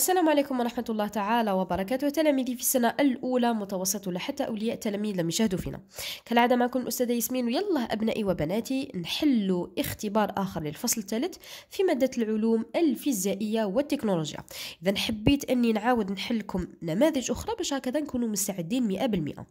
السلام عليكم ورحمة الله تعالى وبركاته تلاميذي في السنة الأولى متوسط ولا حتى أولياء تلاميذ لم يشاهدوا فينا كالعادة معكم الأستاذة ياسمين ويلا أبنائي وبناتي نحلوا اختبار آخر للفصل الثالث في مادة العلوم الفيزيائية والتكنولوجيا إذا حبيت أني نعاود نحلكم نماذج أخرى باش هكذا نكونوا مستعدين مئة بالمئة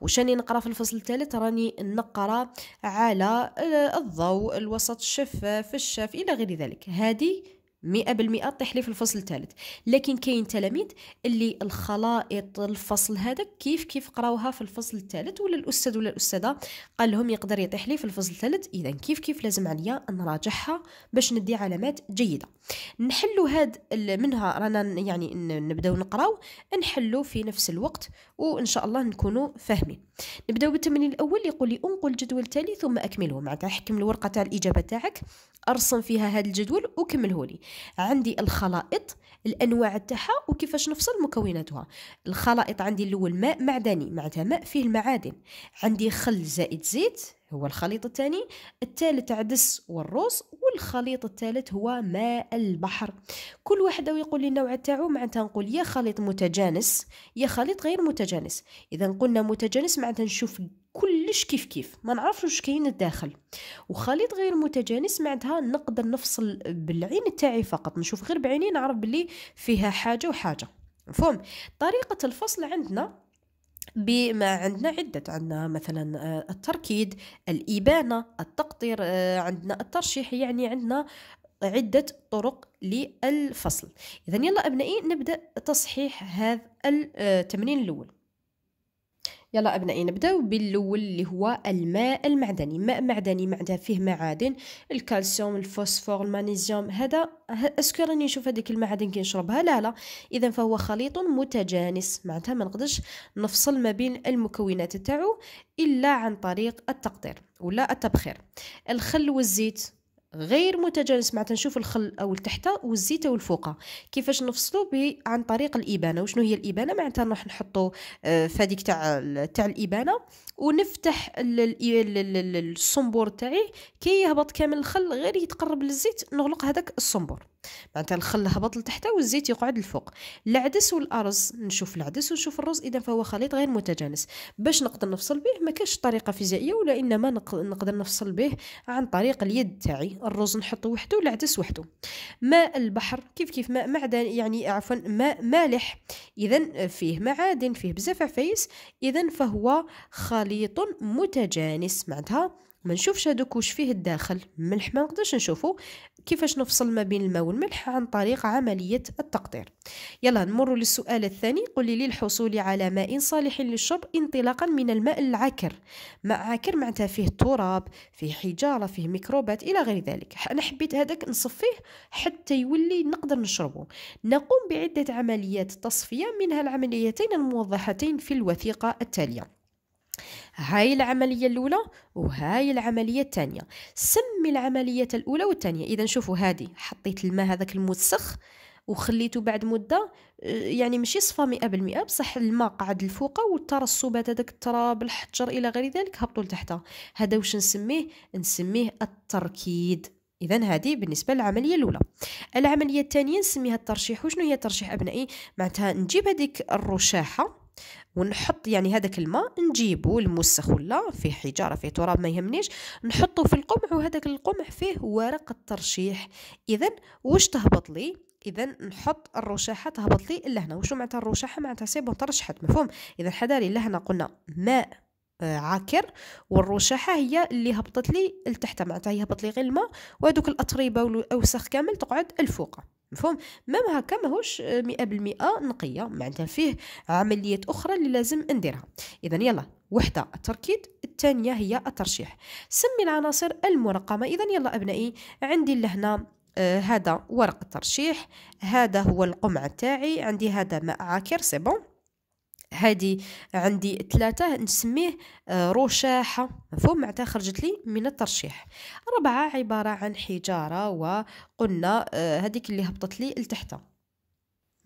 وشاني نقرأ في الفصل الثالث راني نقرأ على الضوء الوسط الشفاف الشاف إلى غير ذلك هذه مئة بالمئة طيح لي في الفصل الثالث لكن كاين تلاميذ اللي الخلائط الفصل هذا كيف كيف قراوها في الفصل الثالث ولا الاستاذ ولا الاستاذه قال لهم يقدر يطيح لي في الفصل الثالث اذا كيف كيف لازم عليا نراجعها باش ندي علامات جيده نحلوا هاد منها رانا يعني نبداو نقراو نحلوا في نفس الوقت وان شاء الله نكونوا فاهمين نبداو بالتمرين الاول يقول لي انقل الجدول التالي ثم اكمله معناتها حكم الورقه تاع الاجابه تاعك ارسم فيها هذا الجدول وكمله لي عندي الخلائط الانواع تاعها وكيفاش نفصل مكوناتها الخلائط عندي الاول ماء معدني معناتها ماء فيه المعادن عندي خل زائد زيت هو الخليط الثاني الثالث عدس والروس والخليط الثالث هو ماء البحر كل واحد يقول لي النوع تاعو معناتها نقول يا خليط متجانس يا خليط غير متجانس اذا قلنا متجانس معناتها نشوف كلش كيف كيف ما نعرفش واش كاين الداخل وخليط غير متجانس معناتها نقدر نفصل بالعين تاعي فقط نشوف غير بعيني نعرف بلي فيها حاجه وحاجه مفهوم طريقه الفصل عندنا بما عندنا عدة عندنا مثلا آه، التركيد الإبانة التقطير آه، عندنا الترشيح يعني عندنا عدة طرق للفصل إذا يلا أبنائي نبدأ تصحيح هذا آه، التمرين الأول يلا أبنائي نبداو بالأول اللي هو الماء المعدني ماء معدني معدن فيه معادن الكالسيوم الفوسفور المغنيسيوم هذا اسكو راني نشوف هذيك المعادن كي نشربها لا لا اذا فهو خليط متجانس معناتها ما نقدرش نفصل ما بين المكونات تاعو الا عن طريق التقطير ولا التبخير الخل والزيت غير متجانس معناتها نشوف الخل او التحته والزيت والفوقه كيفاش نفصلو عن طريق الابانه وشنو هي الابانه معناتها راح نحطو آه، فهاديك تاع تاع الابانه ونفتح الصنبور تاعي كي يهبط كامل الخل غير يتقرب للزيت نغلق هذاك الصنبور معناتها الخل هبط لتحت والزيت يقعد الفوق العدس والارز نشوف العدس ونشوف الرز اذا فهو خليط غير متجانس باش نقدر نفصل به ما كاش طريقه فيزيائيه ولا انما نقدر نفصل به عن طريق اليد تاعي الرز نحطه وحده والعدس وحده ماء البحر كيف كيف ماء معدن يعني عفوا ماء مالح اذا فيه معادن فيه بزاف عفايس اذا فهو خليط متجانس معناتها ما نشوفش هذوك واش فيه الداخل الملح ما نقدرش نشوفه كيفاش نفصل ما بين الماء والملح عن طريق عملية التقطير يلا نمر للسؤال الثاني قل لي للحصول على ماء صالح للشرب انطلاقا من الماء العكر ماء عكر معناتها فيه تراب فيه حجارة فيه ميكروبات إلى غير ذلك أنا حبيت هذاك نصفيه حتى يولي نقدر نشربه نقوم بعدة عمليات تصفية منها العمليتين الموضحتين في الوثيقة التالية هاي العملية الأولى وهاي العملية الثانية سمي العملية الأولى والثانية إذا شوفوا هذه حطيت الماء هذاك الموسخ وخليته بعد مدة آه، يعني ماشي صفى مئة بالمئة بصح الماء قعد الفوقة والترسبات هذاك التراب الحجر إلى غير ذلك هبطوا لتحتها هذا واش نسميه نسميه التركيد اذا هذه بالنسبه للعمليه الاولى العمليه الثانيه نسميها الترشيح وشنو هي الترشيح ابنائي معناتها نجيب هذيك الرشاحه ونحط يعني هذاك الماء نجيبه الموسخ ولا فيه حجاره فيه تراب ما يهمنيش نحطه في القمع وهذاك القمع فيه ورق الترشيح اذا واش تهبط لي اذا نحط الرشاحه تهبط لي لهنا وشو معناتها الرشاحه معناتها سيبو ترشحت مفهوم اذا حذاري لهنا قلنا ماء آه، عاكر والرشاحه هي اللي هبطت لي لتحت معناتها هي هبط لي غير الماء وهذوك الاطربه والاوسخ كامل تقعد الفوق مفهوم مام هكا ماهوش مئة نقية معناتها فيه عمليات أخرى اللي لازم نديرها إذا يلا وحدة التركيد الثانية هي الترشيح سمي العناصر المرقمة إذا يلا أبنائي عندي لهنا آه، هذا ورق الترشيح هذا هو القمع تاعي عندي هذا ماء عاكر سي بون هذه عندي ثلاثة نسميه آه، رشاحة مفهوم معناتها خرجت لي من الترشيح ربعة عبارة عن حجارة وقلنا آه، هذيك اللي هبطت لي لتحت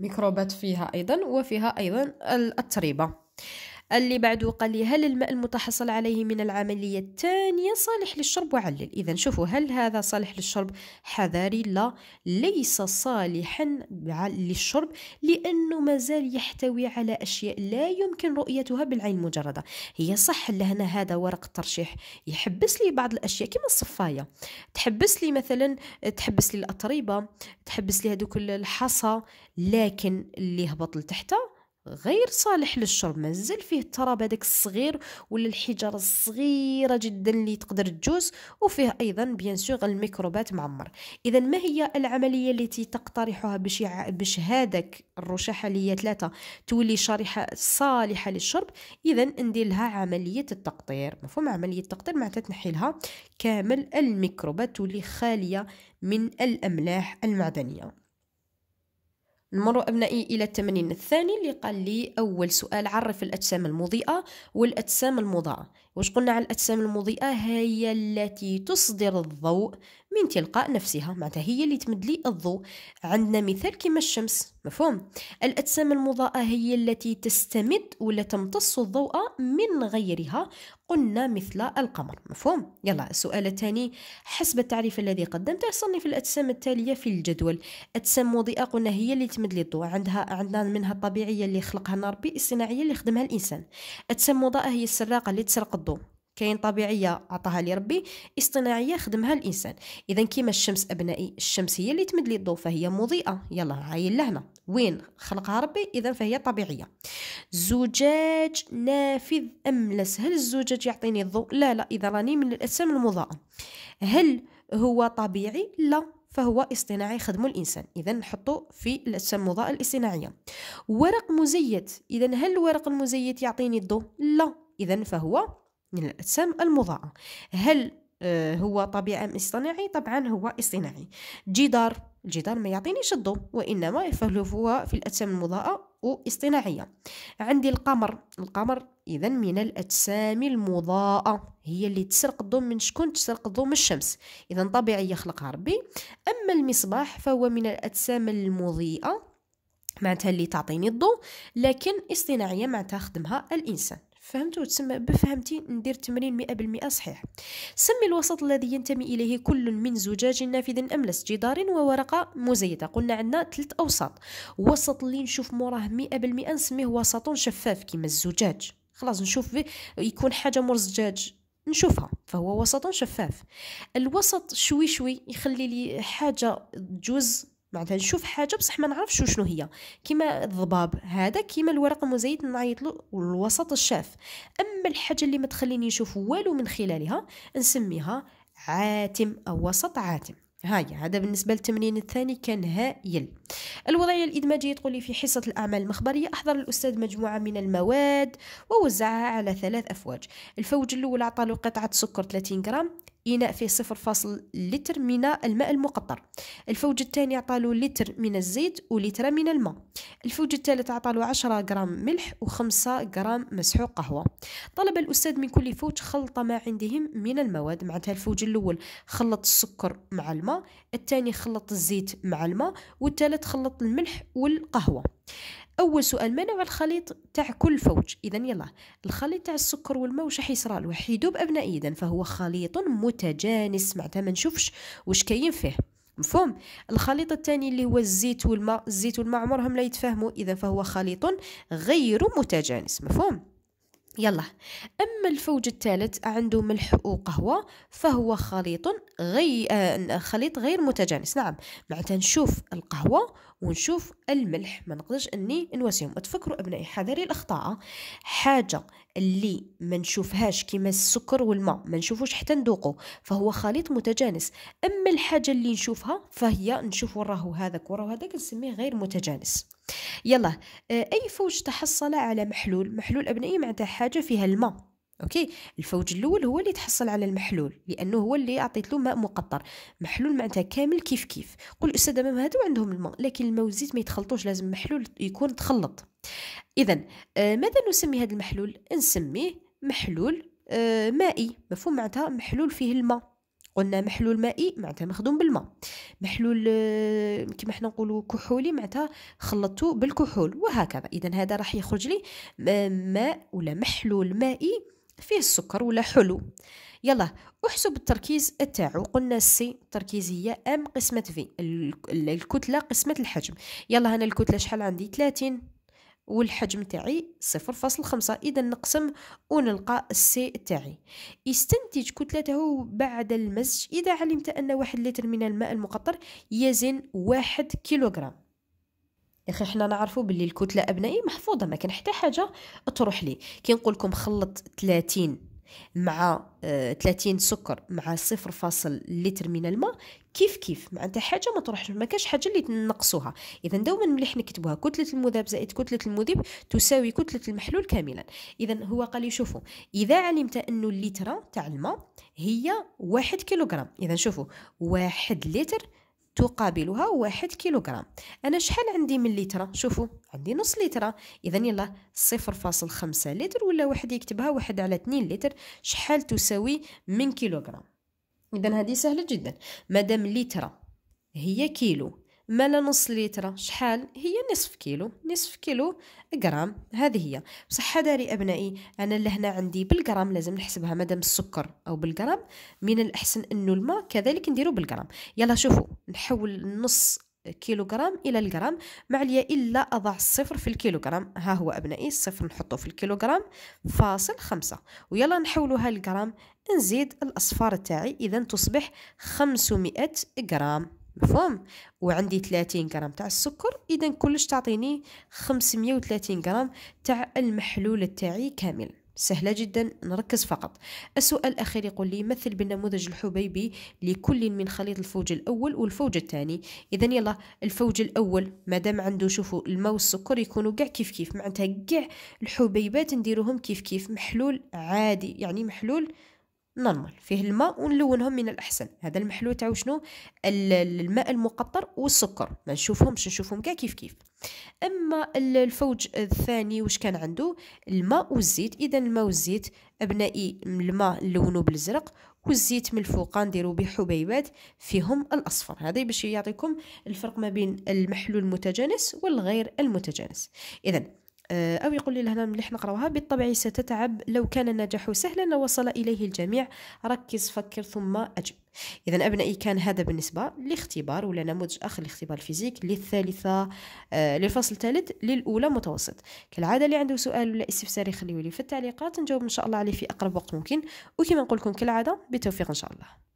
ميكروبات فيها أيضا وفيها أيضا التريبة اللي بعده قال لي هل الماء المتحصل عليه من العملية الثانية صالح للشرب وعلل إذا شوفوا هل هذا صالح للشرب حذاري لا ليس صالحا للشرب لأنه مازال يحتوي على أشياء لا يمكن رؤيتها بالعين المجردة هي صح لهنا هذا ورق الترشيح يحبس لي بعض الأشياء كما الصفاية تحبس لي مثلا تحبس لي الأطريبة تحبس لي هذوك الحصى لكن اللي هبط لتحته غير صالح للشرب مازال فيه التراب هذاك الصغير ولا الحجر الصغيره جدا اللي تقدر تجوز وفيه ايضا بيان سور الميكروبات معمر اذا ما هي العمليه التي تقترحها باش باش هذاك الرشاحه اللي هي ثلاثه تولي شريحه صالحه للشرب اذا ندير لها عمليه التقطير مفهوم عمليه التقطير معناتها تنحي لها كامل الميكروبات تولي خاليه من الاملاح المعدنيه نمر أبنائي إلى التمرين الثاني اللي قال لي أول سؤال عرف الأجسام المضيئة والأجسام المضاءة واش قلنا على الأجسام المضيئة هي التي تصدر الضوء من تلقاء نفسها معناتها هي اللي تمد لي الضوء عندنا مثال كما الشمس مفهوم الأجسام المضاءة هي التي تستمد ولا تمتص الضوء من غيرها قلنا مثل القمر مفهوم يلا السؤال الثاني حسب التعريف الذي قدمته صنف الأجسام التالية في الجدول أجسام مضيئة قلنا هي اللي تمد لي الضوء عندها عندنا منها الطبيعية اللي خلقها ربي الصناعية اللي خدمها الإنسان أجسام مضاءة هي السراقة اللي تسرق الضوء برضو كاين طبيعيه عطاها لي ربي اصطناعيه خدمها الانسان اذا كيما الشمس ابنائي الشمس هي اللي تمد لي الضوء فهي مضيئه يلا عاين لهنا وين خلقها ربي اذا فهي طبيعيه زجاج نافذ املس هل الزجاج يعطيني الضوء لا لا اذا راني من الاجسام المضاءه هل هو طبيعي لا فهو اصطناعي خدمه الانسان اذا نحطه في الاجسام المضاءه الاصطناعيه ورق مزيت اذا هل الورق المزيت يعطيني الضوء لا اذا فهو من الأجسام المضاءة هل آه، هو طبيعة أم اصطناعي طبعا هو اصطناعي جدار الجدار ما يعطينيش الضوء وإنما فهو في الأجسام المضاءة واصطناعية عندي القمر القمر إذا من الأجسام المضاءة هي اللي تسرق الضوء من شكون تسرق الضوء من الشمس إذا طبيعي يخلقها ربي أما المصباح فهو من الأجسام المضيئة معناتها اللي تعطيني الضوء لكن اصطناعية معناتها خدمها الإنسان فهمتوا تسمى بفهمتي ندير التمرين مئة بالمئة صحيح سمي الوسط الذي ينتمي إليه كل من زجاج نافذ أملس جدار وورقة مزيدة قلنا عندنا ثلاث أوساط وسط اللي نشوف موراه مئة بالمئة نسميه وسط شفاف كما الزجاج خلاص نشوف يكون حاجة مور زجاج نشوفها فهو وسط شفاف الوسط شوي شوي يخلي لي حاجة جزء معناتها نشوف حاجه بصح ما نعرفش شنو هي كيما الضباب هذا كيما الورق المزيت نعيط له الوسط الشاف اما الحاجه اللي ما تخليني نشوف والو من خلالها نسميها عاتم او وسط عاتم هاي هذا بالنسبه للتمرين الثاني كان هائل الوضعيه الادماجيه تقول لي في حصه الاعمال المخبريه احضر الاستاذ مجموعه من المواد ووزعها على ثلاث افواج الفوج الاول اعطى له قطعه سكر 30 غرام إناء فيه صفر فاصل لتر من الماء المقطر الفوج الثاني عطالو لتر من الزيت ولتر من الماء الفوج الثالث عطالو عشرة غرام ملح وخمسة غرام مسحوق قهوة طلب الأستاذ من كل فوج خلط ما عندهم من المواد معناتها الفوج الأول خلط السكر مع الماء الثاني خلط الزيت مع الماء والثالث خلط الملح والقهوة اول سؤال ما نوع الخليط تاع كل فوج اذا يلا الخليط تاع السكر والماء واش راح يصرى له بابنائي اذا فهو خليط متجانس معناتها ما نشوفش واش كاين فيه مفهوم الخليط الثاني اللي هو الزيت والماء الزيت والماء عمرهم لا يتفاهموا اذا فهو خليط غير متجانس مفهوم يلا اما الفوج الثالث عنده ملح وقهوه فهو خليط غي... آه خليط غير متجانس نعم معناتها نشوف القهوه ونشوف الملح ما نقدرش اني نواسيهم تفكروا ابنائي حذري الاخطاء حاجه اللي ما نشوفهاش كيما السكر والماء ما نشوفوش حتى ندوقه فهو خليط متجانس اما الحاجه اللي نشوفها فهي نشوف وراه هذاك وراه هذاك نسميه غير متجانس يلا آه، اي فوج تحصل على محلول محلول ابنائي معناتها حاجه فيها الماء اوكي الفوج الاول هو اللي تحصل على المحلول لانه هو اللي عطيت له ماء مقطر محلول معناتها كامل كيف كيف قل استاذ امام هادو عندهم الماء لكن الماء والزيت ما يتخلطوش لازم محلول يكون تخلط اذا آه، ماذا نسمي هذا المحلول نسميه محلول آه، مائي مفهوم معناتها محلول فيه الماء قلنا محلول مائي معناتها مخدوم بالماء محلول آه، كما حنا نقولوا كحولي معناتها خلطته بالكحول وهكذا اذا هذا راح يخرج لي ماء ولا محلول مائي فيه السكر ولا حلو يلا احسب التركيز تاعو قلنا سي التركيز هي ام قسمة في الكتلة قسمة الحجم يلا هنا الكتلة شحال عندي 30 والحجم تاعي 0.5 اذا نقسم ونلقى السي تاعي يستنتج كتلته بعد المزج اذا علمت ان واحد لتر من الماء المقطر يزن واحد كيلوغرام يا اخي حنا نعرفوا باللي الكتله ابنائي محفوظه ما كان حتى حاجه تروح لي كي نقول لكم خلط 30 مع 30 آه، سكر مع فاصل لتر من الماء كيف كيف معناتها انت حاجه ما تروحش ما كاش حاجه اللي تنقصوها اذا دوما مليح نكتبوها كتله المذاب زائد كتله المذيب تساوي كتله المحلول كاملا اذا هو قال لي شوفوا اذا علمت انه الليتره تاع الماء هي واحد كيلوغرام اذا شوفوا واحد لتر تقابلها واحد كيلوغرام أنا شحال عندي من لتر شوفوا عندي نص لتر إذا يلا صفر فاصل خمسة لتر ولا واحد يكتبها واحد على اثنين لتر شحال تساوي من كيلوغرام إذا هذه سهلة جدا مادام لتر هي كيلو مالا نص لتر شحال هي نصف كيلو نصف كيلو غرام هذه هي بصح داري ابنائي انا لهنا عندي بالغرام لازم نحسبها مادام السكر او بالغرام من الاحسن انه الماء كذلك نديرو بالغرام يلا شوفوا نحول نص كيلوغرام الى الغرام ما عليا الا اضع الصفر في الكيلوغرام ها هو ابنائي الصفر نحطه في الكيلوغرام فاصل خمسة ويلا نحولها للغرام نزيد الاصفار تاعي اذا تصبح 500 غرام مفهوم وعندي 30 غرام تاع السكر اذا كلش تعطيني 530 غرام تاع المحلول تاعي كامل سهلة جدا نركز فقط السؤال الأخير يقول لي مثل بالنموذج الحبيبي لكل من خليط الفوج الأول والفوج الثاني إذا يلا الفوج الأول مادام عنده شوفوا الماء والسكر يكونوا كاع كيف كيف معناتها كاع الحبيبات نديروهم كيف كيف محلول عادي يعني محلول نورمال فيه الماء ونلونهم من الاحسن هذا المحلول تاعو شنو الماء المقطر والسكر ما نشوفهمش نشوفهم كاع كيف كيف اما الفوج الثاني واش كان عنده الماء والزيت اذا الماء والزيت ابنائي الماء نلونو بالزرق والزيت من الفوق نديرو به حبيبات فيهم الاصفر هذا باش يعطيكم الفرق ما بين المحلول المتجانس والغير المتجانس اذا آه، أو يقول لي الهضرة مليح نقراوها بالطبع ستتعب لو كان النجاح سهلا وصل إليه الجميع ركز فكر ثم أجب إذا أبنائي كان هذا بالنسبة لاختبار ولا نموذج آخر لاختبار الفيزيك للثالثة آه، للفصل الثالث للأولى متوسط كالعادة اللي عنده سؤال ولا استفسار يخليه لي في التعليقات نجاوب إن شاء الله عليه في أقرب وقت ممكن وكما نقول لكم كالعادة بالتوفيق إن شاء الله